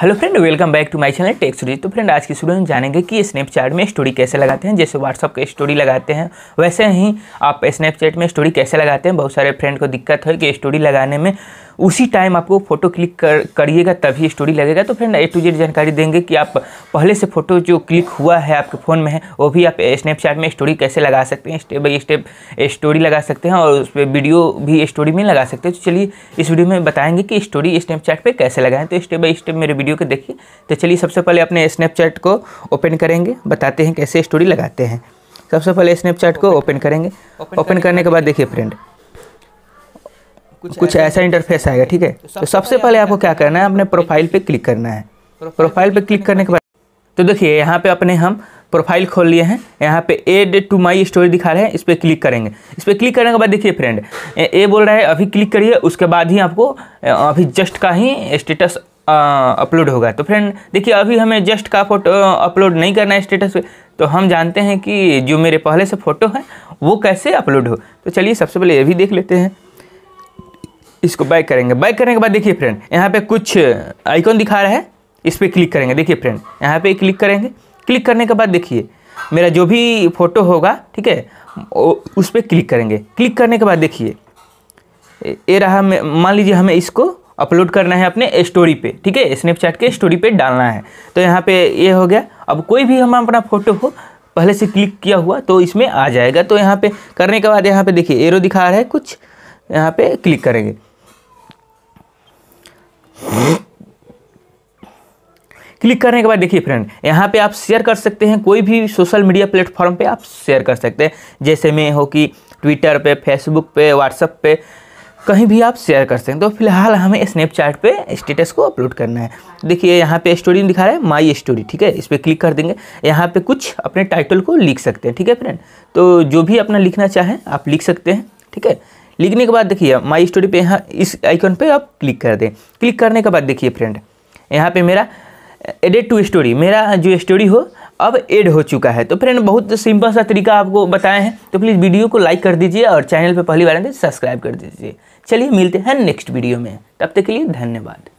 hello friend welcome back to my channel tech story तो friend आज की studio में जानेंगे कि स्नैपचैट में स्टोरी कैसे लगाते हैं जैसे व्हाट्सअप के स्टोरी लगाते हैं वैसे ही आप स्नैपचैट में स्टोरी कैसे लगाते हैं बहुत सारे फ्रेंड को दिक्कत है कि स्टोरी लगाने में उसी टाइम आपको फ़ोटो क्लिक कर करिएगा तभी स्टोरी लगेगा तो फिर ए टू जेड जानकारी देंगे कि आप पहले से फ़ोटो जो क्लिक हुआ है आपके फ़ोन में है वो भी आप स्नैपचैट में स्टोरी कैसे लगा सकते हैं स्टेप बाई स्टेप स्टोरी लगा सकते हैं और उस पर वीडियो भी स्टोरी में लगा सकते हैं तो चलिए इस वीडियो में बताएंगे कि स्टोरी स्नैपचैट पर कैसे लगाएं तो स्टेप बाई स्टेप मेरे वीडियो को देखिए तो चलिए सबसे पहले अपने स्नैपचैट को ओपन करेंगे बताते हैं कैसे स्टोरी लगाते हैं सबसे पहले स्नैपचैट को ओपन करेंगे ओपन करने के बाद देखिए फ्रेंड कुछ, कुछ ऐसा इंटरफेस आएगा ठीक है तो, तो सबसे पहले आपको क्या करना है अपने प्रोफाइल पे क्लिक करना है प्रोफाइल पे क्लिक करने के बाद तो देखिए यहाँ पे अपने हम प्रोफाइल खोल लिए हैं यहाँ पे एड टू माई स्टोरी दिखा रहे हैं इस पर क्लिक करेंगे इस पर क्लिक करने के बाद देखिए फ्रेंड ए बोल रहा है अभी क्लिक करिए उसके बाद ही आपको अभी जस्ट का ही स्टेटस अपलोड होगा तो फ्रेंड देखिए अभी हमें जस्ट का फोटो अपलोड नहीं करना है स्टेटस पे तो हम जानते हैं कि जो मेरे पहले से फ़ोटो हैं वो कैसे अपलोड हो तो चलिए सबसे पहले ये भी देख लेते हैं इसको बैक करेंगे बैक करने के बाद देखिए फ्रेंड यहाँ पे कुछ आइकॉन दिखा रहा है इस पर क्लिक करेंगे देखिए फ्रेंड यहाँ पे क्लिक करेंगे क्लिक करने के बाद देखिए मेरा जो भी फ़ोटो होगा ठीक है उस पर क्लिक करेंगे क्लिक करने के बाद देखिए ये रहा मान लीजिए हमें इसको अपलोड करना है अपने स्टोरी पे ठीक है स्नैपचैट के स्टोरी पे डालना है तो यहाँ पे ये हो गया अब कोई भी हम अपना फ़ोटो हो पहले से क्लिक किया हुआ तो इसमें आ जाएगा तो यहाँ पे करने के बाद यहाँ पे देखिए एरो दिखा रहा है कुछ यहाँ पे क्लिक करेंगे क्लिक करने के बाद देखिए फ्रेंड यहाँ पे आप शेयर कर सकते हैं कोई भी सोशल मीडिया प्लेटफॉर्म पे आप शेयर कर सकते हैं जैसे में हो कि ट्विटर पे फेसबुक पे व्हाट्सअप पे कहीं भी आप शेयर कर सकते हैं तो फिलहाल हमें स्नैपचैट पे स्टेटस को अपलोड करना है देखिए यहाँ पे स्टोरी दिखा रहा है माई स्टोरी ठीक है इस पर क्लिक कर देंगे यहाँ पे कुछ अपने टाइटल को लिख सकते हैं ठीक है फ्रेंड तो जो भी अपना लिखना चाहें आप लिख सकते हैं ठीक है लिखने के बाद देखिए माई स्टोरी पे यहाँ इस आइकन पर आप क्लिक कर दें क्लिक करने के बाद देखिए फ्रेंड यहाँ पर मेरा एडेड टू स्टोरी मेरा जो स्टोरी हो अब एड हो चुका है तो फ्रेंड बहुत सिंपल सा तरीका आपको बताए हैं तो प्लीज़ वीडियो को लाइक कर दीजिए और चैनल पर पहली बार सब्सक्राइब तो कर दीजिए चलिए मिलते हैं नेक्स्ट वीडियो में तब तक के लिए धन्यवाद